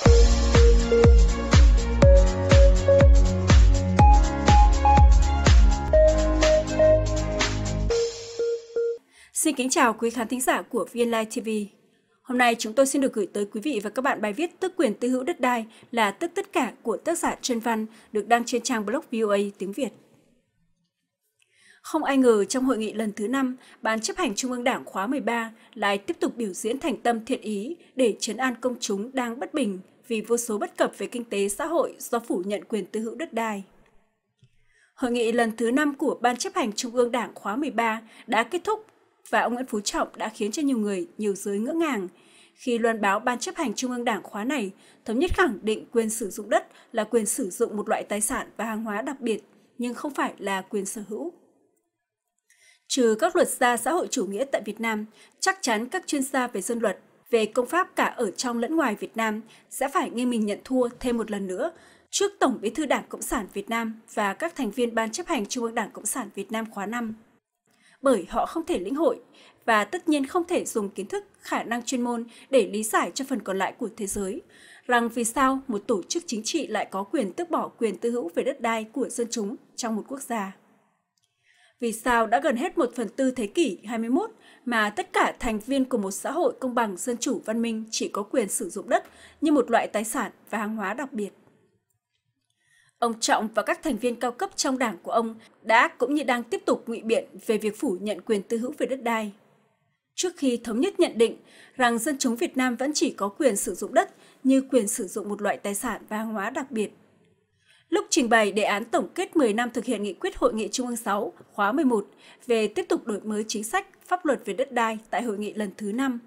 Xin kính chào quý khán thính giả của VNLive TV. Hôm nay chúng tôi xin được gửi tới quý vị và các bạn bài viết Tức quyền tư hữu đất đai là tức tất cả của tác giả Trần Văn được đăng trên trang blog VOA tiếng Việt. Không ai ngờ trong hội nghị lần thứ 5, Ban chấp hành Trung ương Đảng khóa 13 lại tiếp tục biểu diễn thành tâm thiện ý để chấn an công chúng đang bất bình vì vô số bất cập về kinh tế xã hội do phủ nhận quyền tư hữu đất đai. Hội nghị lần thứ 5 của Ban chấp hành Trung ương Đảng khóa 13 đã kết thúc và ông Nguyễn Phú Trọng đã khiến cho nhiều người, nhiều giới ngỡ ngàng. Khi loan báo Ban chấp hành Trung ương Đảng khóa này, Thống nhất khẳng định quyền sử dụng đất là quyền sử dụng một loại tài sản và hàng hóa đặc biệt, nhưng không phải là quyền sở hữu. Trừ các luật gia xã hội chủ nghĩa tại Việt Nam, chắc chắn các chuyên gia về dân luật, về công pháp cả ở trong lẫn ngoài Việt Nam sẽ phải nghe mình nhận thua thêm một lần nữa trước Tổng Bí thư Đảng Cộng sản Việt Nam và các thành viên Ban chấp hành Trung ương Đảng Cộng sản Việt Nam khóa 5. Bởi họ không thể lĩnh hội và tất nhiên không thể dùng kiến thức, khả năng chuyên môn để lý giải cho phần còn lại của thế giới, rằng vì sao một tổ chức chính trị lại có quyền tước bỏ quyền tư hữu về đất đai của dân chúng trong một quốc gia. Vì sao đã gần hết một phần tư thế kỷ 21 mà tất cả thành viên của một xã hội công bằng, dân chủ, văn minh chỉ có quyền sử dụng đất như một loại tài sản và hàng hóa đặc biệt? Ông Trọng và các thành viên cao cấp trong đảng của ông đã cũng như đang tiếp tục ngụy biện về việc phủ nhận quyền tư hữu về đất đai. Trước khi thống nhất nhận định rằng dân chúng Việt Nam vẫn chỉ có quyền sử dụng đất như quyền sử dụng một loại tài sản và hàng hóa đặc biệt, Lúc trình bày đề án tổng kết 10 năm thực hiện nghị quyết Hội nghị Trung ương 6 khóa 11 về tiếp tục đổi mới chính sách, pháp luật về đất đai tại hội nghị lần thứ 5,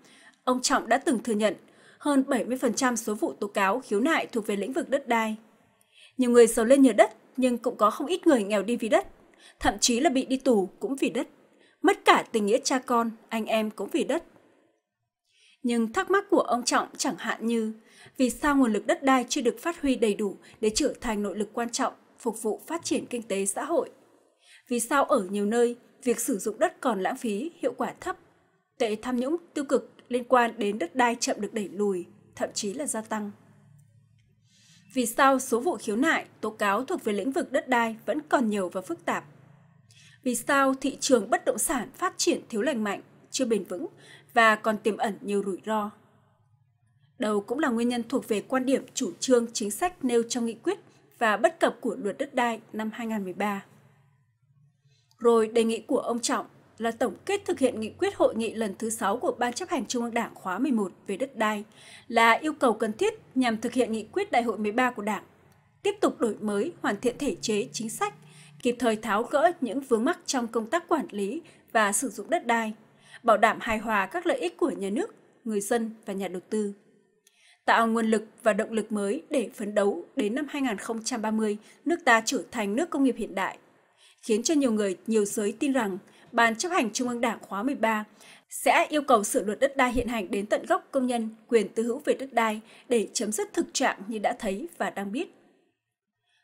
ông Trọng đã từng thừa nhận hơn 70% số vụ tố cáo khiếu nại thuộc về lĩnh vực đất đai. Nhiều người giàu lên nhờ đất, nhưng cũng có không ít người nghèo đi vì đất, thậm chí là bị đi tù cũng vì đất. Mất cả tình nghĩa cha con, anh em cũng vì đất. Nhưng thắc mắc của ông Trọng chẳng hạn như vì sao nguồn lực đất đai chưa được phát huy đầy đủ để trở thành nội lực quan trọng phục vụ phát triển kinh tế xã hội? Vì sao ở nhiều nơi việc sử dụng đất còn lãng phí, hiệu quả thấp, tệ tham nhũng tiêu cực liên quan đến đất đai chậm được đẩy lùi, thậm chí là gia tăng? Vì sao số vụ khiếu nại, tố cáo thuộc về lĩnh vực đất đai vẫn còn nhiều và phức tạp? Vì sao thị trường bất động sản phát triển thiếu lành mạnh, chưa bền vững và còn tiềm ẩn nhiều rủi ro. Đầu cũng là nguyên nhân thuộc về quan điểm chủ trương chính sách nêu trong nghị quyết và bất cập của luật đất đai năm 2013. Rồi đề nghị của ông Trọng là tổng kết thực hiện nghị quyết hội nghị lần thứ 6 của Ban chấp hành Trung ương Đảng khóa 11 về đất đai là yêu cầu cần thiết nhằm thực hiện nghị quyết đại hội 13 của Đảng, tiếp tục đổi mới, hoàn thiện thể chế, chính sách, kịp thời tháo gỡ những vướng mắc trong công tác quản lý và sử dụng đất đai, bảo đảm hài hòa các lợi ích của nhà nước, người dân và nhà đầu tư. Tạo nguồn lực và động lực mới để phấn đấu đến năm 2030, nước ta trở thành nước công nghiệp hiện đại. Khiến cho nhiều người, nhiều giới tin rằng Ban chấp hành Trung ương Đảng khóa 13 sẽ yêu cầu sửa luật đất đai hiện hành đến tận gốc công nhân quyền tư hữu về đất đai để chấm dứt thực trạng như đã thấy và đang biết.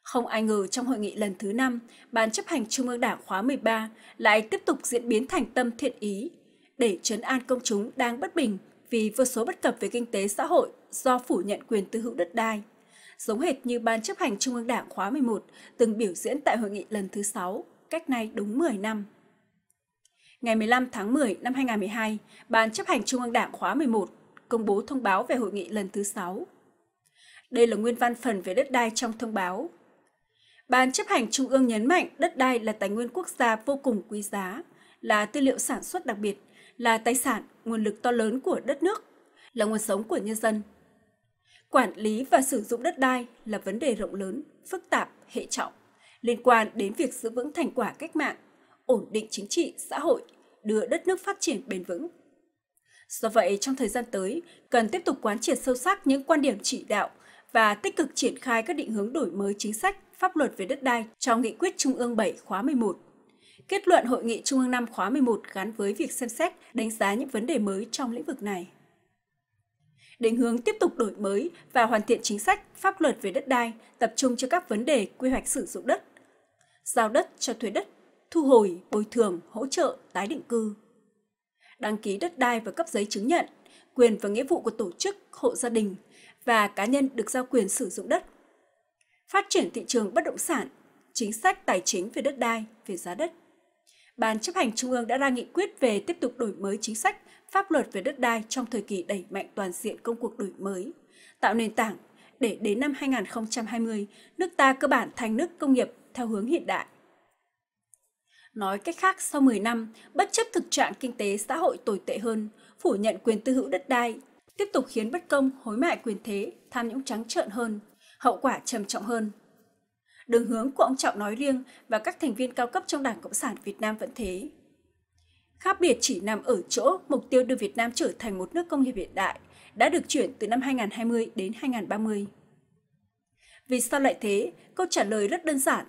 Không ai ngờ trong hội nghị lần thứ 5, Ban chấp hành Trung ương Đảng khóa 13 lại tiếp tục diễn biến thành tâm thiện ý để chấn an công chúng đang bất bình vì vô số bất cập về kinh tế xã hội do phủ nhận quyền tư hữu đất đai. Giống hệt như Ban chấp hành Trung ương Đảng khóa 11 từng biểu diễn tại hội nghị lần thứ 6, cách nay đúng 10 năm. Ngày 15 tháng 10 năm 2012, Ban chấp hành Trung ương Đảng khóa 11 công bố thông báo về hội nghị lần thứ 6. Đây là nguyên văn phần về đất đai trong thông báo. Ban chấp hành Trung ương nhấn mạnh đất đai là tài nguyên quốc gia vô cùng quý giá, là tư liệu sản xuất đặc biệt là tài sản, nguồn lực to lớn của đất nước, là nguồn sống của nhân dân. Quản lý và sử dụng đất đai là vấn đề rộng lớn, phức tạp, hệ trọng, liên quan đến việc giữ vững thành quả cách mạng, ổn định chính trị, xã hội, đưa đất nước phát triển bền vững. Do vậy, trong thời gian tới, cần tiếp tục quán triệt sâu sắc những quan điểm chỉ đạo và tích cực triển khai các định hướng đổi mới chính sách, pháp luật về đất đai trong Nghị quyết Trung ương 7 khóa 11 kết luận Hội nghị Trung ương 5 khóa 11 gắn với việc xem xét, đánh giá những vấn đề mới trong lĩnh vực này. Định hướng tiếp tục đổi mới và hoàn thiện chính sách, pháp luật về đất đai, tập trung cho các vấn đề quy hoạch sử dụng đất, giao đất cho thuê đất, thu hồi, bồi thường, hỗ trợ, tái định cư. Đăng ký đất đai và cấp giấy chứng nhận, quyền và nghĩa vụ của tổ chức, hộ gia đình và cá nhân được giao quyền sử dụng đất. Phát triển thị trường bất động sản, chính sách tài chính về đất đai, về giá đất. Ban chấp hành Trung ương đã ra nghị quyết về tiếp tục đổi mới chính sách, pháp luật về đất đai trong thời kỳ đẩy mạnh toàn diện công cuộc đổi mới, tạo nền tảng để đến năm 2020, nước ta cơ bản thành nước công nghiệp theo hướng hiện đại. Nói cách khác, sau 10 năm, bất chấp thực trạng kinh tế xã hội tồi tệ hơn, phủ nhận quyền tư hữu đất đai, tiếp tục khiến bất công, hối mại quyền thế, tham nhũng trắng trợn hơn, hậu quả trầm trọng hơn đường hướng của ông Trọng nói riêng và các thành viên cao cấp trong Đảng Cộng sản Việt Nam vẫn thế. Khác biệt chỉ nằm ở chỗ mục tiêu đưa Việt Nam trở thành một nước công nghiệp hiện đại đã được chuyển từ năm 2020 đến 2030. Vì sao lại thế? Câu trả lời rất đơn giản.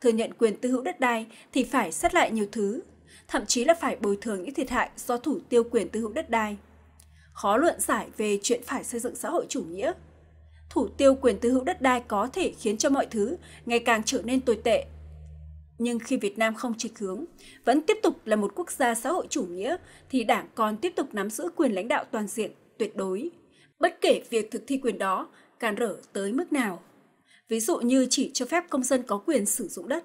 Thừa nhận quyền tư hữu đất đai thì phải xét lại nhiều thứ, thậm chí là phải bồi thường những thiệt hại do thủ tiêu quyền tư hữu đất đai. Khó luận giải về chuyện phải xây dựng xã hội chủ nghĩa thủ tiêu quyền tư hữu đất đai có thể khiến cho mọi thứ ngày càng trở nên tồi tệ. Nhưng khi Việt Nam không trịch hướng, vẫn tiếp tục là một quốc gia xã hội chủ nghĩa, thì đảng còn tiếp tục nắm giữ quyền lãnh đạo toàn diện, tuyệt đối. Bất kể việc thực thi quyền đó càn rỡ tới mức nào. Ví dụ như chỉ cho phép công dân có quyền sử dụng đất.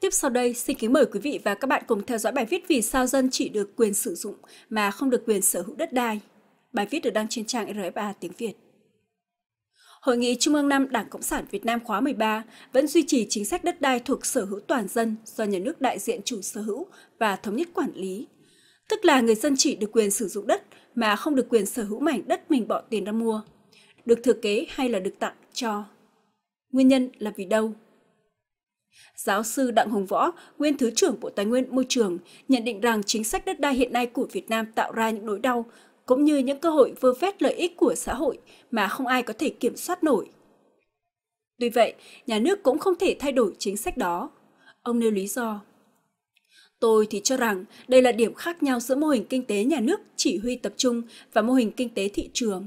Tiếp sau đây, xin kính mời quý vị và các bạn cùng theo dõi bài viết Vì sao dân chỉ được quyền sử dụng mà không được quyền sở hữu đất đai. Bài viết được đăng trên trang RFA tiếng Việt. Hội nghị Trung ương 5 Đảng Cộng sản Việt Nam khóa 13 vẫn duy trì chính sách đất đai thuộc sở hữu toàn dân do nhà nước đại diện chủ sở hữu và thống nhất quản lý. Tức là người dân chỉ được quyền sử dụng đất mà không được quyền sở hữu mảnh đất mình bỏ tiền ra mua, được thừa kế hay là được tặng cho. Nguyên nhân là vì đâu? Giáo sư Đặng Hồng Võ, nguyên Thứ trưởng Bộ Tài nguyên Môi trường, nhận định rằng chính sách đất đai hiện nay của Việt Nam tạo ra những nỗi đau cũng như những cơ hội vơ vét lợi ích của xã hội mà không ai có thể kiểm soát nổi. Tuy vậy, nhà nước cũng không thể thay đổi chính sách đó. Ông nêu lý do. Tôi thì cho rằng đây là điểm khác nhau giữa mô hình kinh tế nhà nước chỉ huy tập trung và mô hình kinh tế thị trường.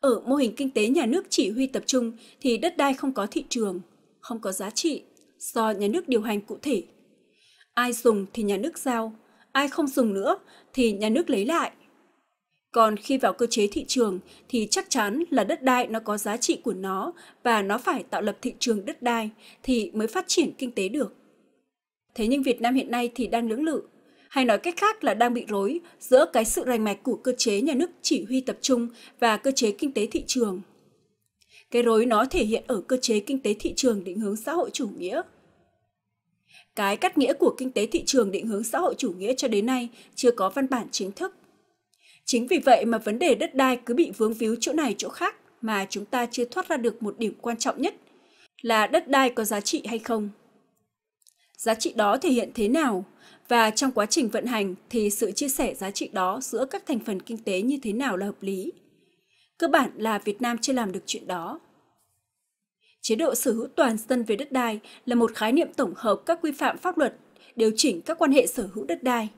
Ở mô hình kinh tế nhà nước chỉ huy tập trung thì đất đai không có thị trường, không có giá trị do nhà nước điều hành cụ thể. Ai dùng thì nhà nước giao, ai không dùng nữa thì nhà nước lấy lại còn khi vào cơ chế thị trường thì chắc chắn là đất đai nó có giá trị của nó và nó phải tạo lập thị trường đất đai thì mới phát triển kinh tế được. Thế nhưng Việt Nam hiện nay thì đang lưỡng lự, hay nói cách khác là đang bị rối giữa cái sự rành mạch của cơ chế nhà nước chỉ huy tập trung và cơ chế kinh tế thị trường. Cái rối nó thể hiện ở cơ chế kinh tế thị trường định hướng xã hội chủ nghĩa. Cái cắt nghĩa của kinh tế thị trường định hướng xã hội chủ nghĩa cho đến nay chưa có văn bản chính thức Chính vì vậy mà vấn đề đất đai cứ bị vướng víu chỗ này chỗ khác mà chúng ta chưa thoát ra được một điểm quan trọng nhất là đất đai có giá trị hay không. Giá trị đó thể hiện thế nào và trong quá trình vận hành thì sự chia sẻ giá trị đó giữa các thành phần kinh tế như thế nào là hợp lý. Cơ bản là Việt Nam chưa làm được chuyện đó. Chế độ sở hữu toàn dân về đất đai là một khái niệm tổng hợp các quy phạm pháp luật, điều chỉnh các quan hệ sở hữu đất đai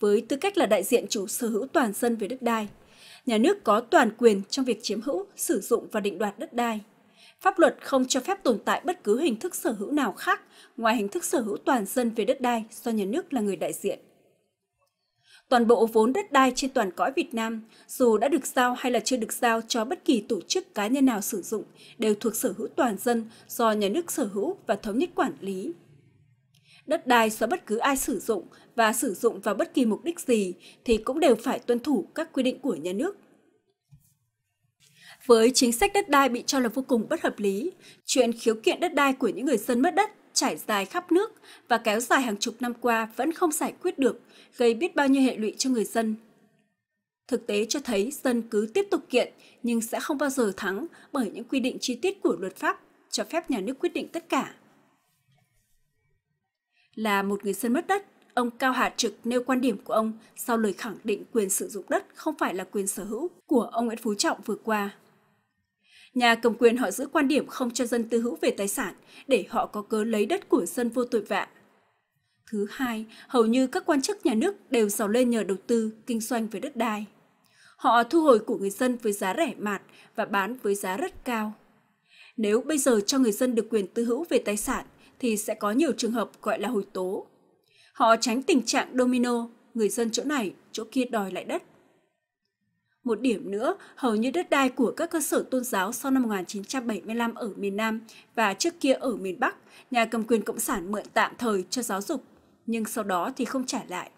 với tư cách là đại diện chủ sở hữu toàn dân về đất đai. Nhà nước có toàn quyền trong việc chiếm hữu, sử dụng và định đoạt đất đai. Pháp luật không cho phép tồn tại bất cứ hình thức sở hữu nào khác ngoài hình thức sở hữu toàn dân về đất đai do nhà nước là người đại diện. Toàn bộ vốn đất đai trên toàn cõi Việt Nam, dù đã được giao hay là chưa được giao cho bất kỳ tổ chức cá nhân nào sử dụng, đều thuộc sở hữu toàn dân do nhà nước sở hữu và thống nhất quản lý đất đai do bất cứ ai sử dụng và sử dụng vào bất kỳ mục đích gì thì cũng đều phải tuân thủ các quy định của nhà nước. Với chính sách đất đai bị cho là vô cùng bất hợp lý, chuyện khiếu kiện đất đai của những người dân mất đất trải dài khắp nước và kéo dài hàng chục năm qua vẫn không giải quyết được, gây biết bao nhiêu hệ lụy cho người dân. Thực tế cho thấy dân cứ tiếp tục kiện nhưng sẽ không bao giờ thắng bởi những quy định chi tiết của luật pháp cho phép nhà nước quyết định tất cả là một người dân mất đất, ông Cao Hà Trực nêu quan điểm của ông sau lời khẳng định quyền sử dụng đất không phải là quyền sở hữu của ông Nguyễn Phú Trọng vừa qua. Nhà cầm quyền họ giữ quan điểm không cho dân tư hữu về tài sản để họ có cớ lấy đất của dân vô tội vạ. Thứ hai, hầu như các quan chức nhà nước đều giàu lên nhờ đầu tư, kinh doanh về đất đai. Họ thu hồi của người dân với giá rẻ mạt và bán với giá rất cao. Nếu bây giờ cho người dân được quyền tư hữu về tài sản thì sẽ có nhiều trường hợp gọi là hồi tố. Họ tránh tình trạng domino, người dân chỗ này, chỗ kia đòi lại đất. Một điểm nữa, hầu như đất đai của các cơ sở tôn giáo sau năm 1975 ở miền Nam và trước kia ở miền Bắc, nhà cầm quyền Cộng sản mượn tạm thời cho giáo dục, nhưng sau đó thì không trả lại.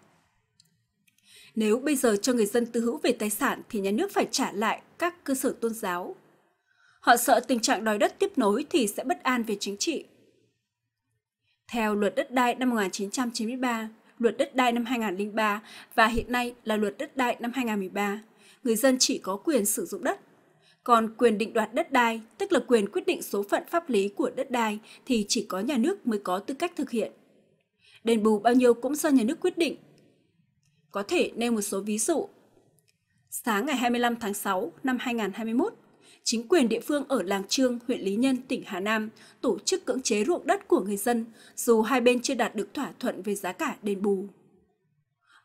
Nếu bây giờ cho người dân tư hữu về tài sản thì nhà nước phải trả lại các cơ sở tôn giáo. Họ sợ tình trạng đòi đất tiếp nối thì sẽ bất an về chính trị. Theo luật đất đai năm 1993, luật đất đai năm 2003 và hiện nay là luật đất đai năm 2013, người dân chỉ có quyền sử dụng đất. Còn quyền định đoạt đất đai, tức là quyền quyết định số phận pháp lý của đất đai thì chỉ có nhà nước mới có tư cách thực hiện. Đền bù bao nhiêu cũng do nhà nước quyết định. Có thể nêu một số ví dụ. Sáng ngày 25 tháng 6 năm 2021, chính quyền địa phương ở làng Trương, huyện Lý Nhân, tỉnh Hà Nam tổ chức cưỡng chế ruộng đất của người dân, dù hai bên chưa đạt được thỏa thuận về giá cả đền bù.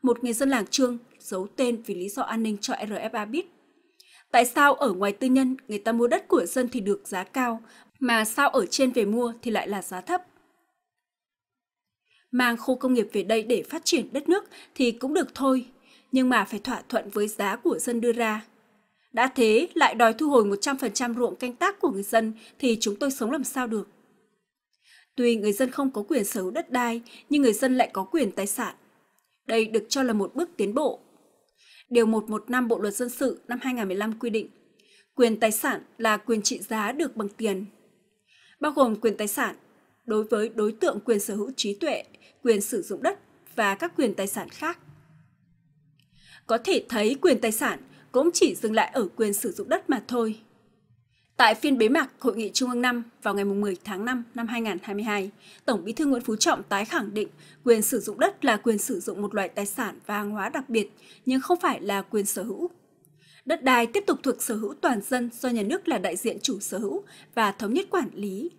Một người dân làng Trương giấu tên vì lý do an ninh cho RFA biết. Tại sao ở ngoài tư nhân người ta mua đất của dân thì được giá cao, mà sao ở trên về mua thì lại là giá thấp? Mang khu công nghiệp về đây để phát triển đất nước thì cũng được thôi, nhưng mà phải thỏa thuận với giá của dân đưa ra. Đã thế lại đòi thu hồi 100% ruộng canh tác của người dân thì chúng tôi sống làm sao được. Tuy người dân không có quyền sở hữu đất đai, nhưng người dân lại có quyền tài sản. Đây được cho là một bước tiến bộ. Điều 115 Bộ Luật Dân sự năm 2015 quy định, quyền tài sản là quyền trị giá được bằng tiền, bao gồm quyền tài sản đối với đối tượng quyền sở hữu trí tuệ, quyền sử dụng đất và các quyền tài sản khác. Có thể thấy quyền tài sản – cũng chỉ dừng lại ở quyền sử dụng đất mà thôi. Tại phiên bế mạc Hội nghị Trung ương 5 vào ngày 10 tháng 5 năm 2022, Tổng bí thư Nguyễn Phú Trọng tái khẳng định quyền sử dụng đất là quyền sử dụng một loại tài sản và hàng hóa đặc biệt, nhưng không phải là quyền sở hữu. Đất đai tiếp tục thuộc sở hữu toàn dân do nhà nước là đại diện chủ sở hữu và thống nhất quản lý.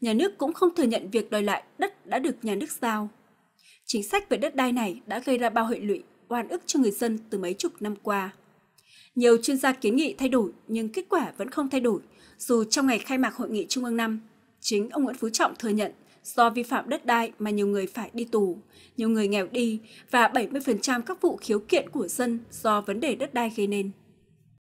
Nhà nước cũng không thừa nhận việc đòi lại đất đã được nhà nước giao. Chính sách về đất đai này đã gây ra bao hệ lụy, oan ức cho người dân từ mấy chục năm qua. Nhiều chuyên gia kiến nghị thay đổi nhưng kết quả vẫn không thay đổi, dù trong ngày khai mạc Hội nghị Trung ương năm, chính ông Nguyễn Phú Trọng thừa nhận do vi phạm đất đai mà nhiều người phải đi tù, nhiều người nghèo đi và 70% các vụ khiếu kiện của dân do vấn đề đất đai gây nên.